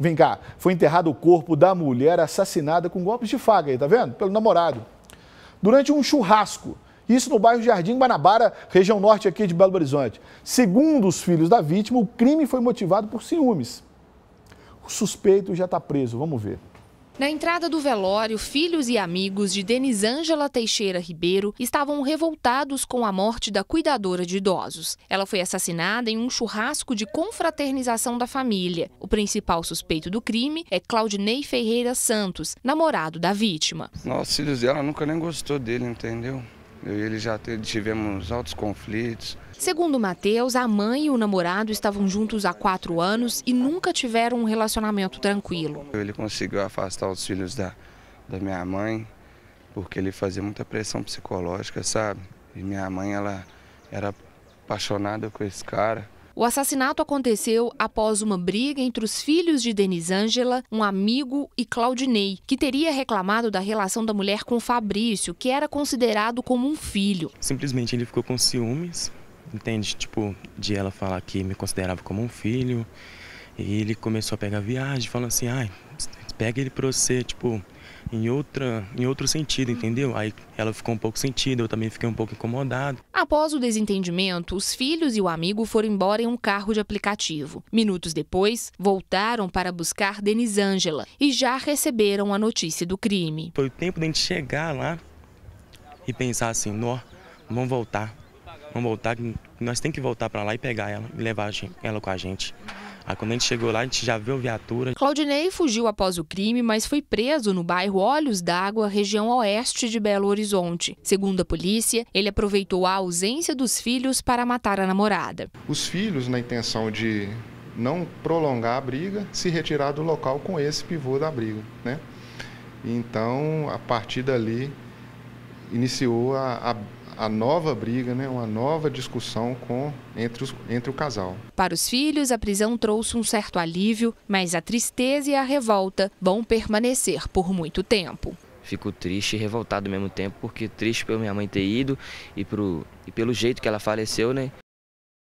Vem cá, foi enterrado o corpo da mulher assassinada com golpes de faga, aí, tá vendo? Pelo namorado. Durante um churrasco, isso no bairro Jardim Guanabara, região norte aqui de Belo Horizonte. Segundo os filhos da vítima, o crime foi motivado por ciúmes. O suspeito já está preso, vamos ver. Na entrada do velório, filhos e amigos de Ângela Teixeira Ribeiro estavam revoltados com a morte da cuidadora de idosos. Ela foi assassinada em um churrasco de confraternização da família. O principal suspeito do crime é Claudinei Ferreira Santos, namorado da vítima. Nossa, filhos dela nunca nem gostou dele, entendeu? Eu e ele já tivemos altos conflitos. Segundo Matheus, a mãe e o namorado estavam juntos há quatro anos e nunca tiveram um relacionamento tranquilo. Ele conseguiu afastar os filhos da, da minha mãe, porque ele fazia muita pressão psicológica, sabe? E minha mãe, ela era apaixonada com esse cara. O assassinato aconteceu após uma briga entre os filhos de Angela, um amigo e Claudinei, que teria reclamado da relação da mulher com Fabrício, que era considerado como um filho. Simplesmente ele ficou com ciúmes, entende? Tipo, de ela falar que me considerava como um filho. E ele começou a pegar viagem, falando assim, ai, pega ele pra você, tipo, em, outra, em outro sentido, entendeu? Aí ela ficou um pouco sentida, eu também fiquei um pouco incomodado. Após o desentendimento, os filhos e o amigo foram embora em um carro de aplicativo. Minutos depois, voltaram para buscar Ângela e já receberam a notícia do crime. Foi o tempo da gente chegar lá e pensar assim, nó, vamos voltar. Vamos voltar, nós tem que voltar para lá e pegar ela e levar ela com a gente. Aí quando a gente chegou lá, a gente já viu a viatura. Claudinei fugiu após o crime, mas foi preso no bairro Olhos d'Água, região oeste de Belo Horizonte. Segundo a polícia, ele aproveitou a ausência dos filhos para matar a namorada. Os filhos, na intenção de não prolongar a briga, se retirar do local com esse pivô da briga, né? Então, a partir dali, iniciou a, a a nova briga, né, uma nova discussão com entre, os, entre o casal. Para os filhos, a prisão trouxe um certo alívio, mas a tristeza e a revolta vão permanecer por muito tempo. Fico triste e revoltado ao mesmo tempo, porque triste por minha mãe ter ido e, pro, e pelo jeito que ela faleceu, né?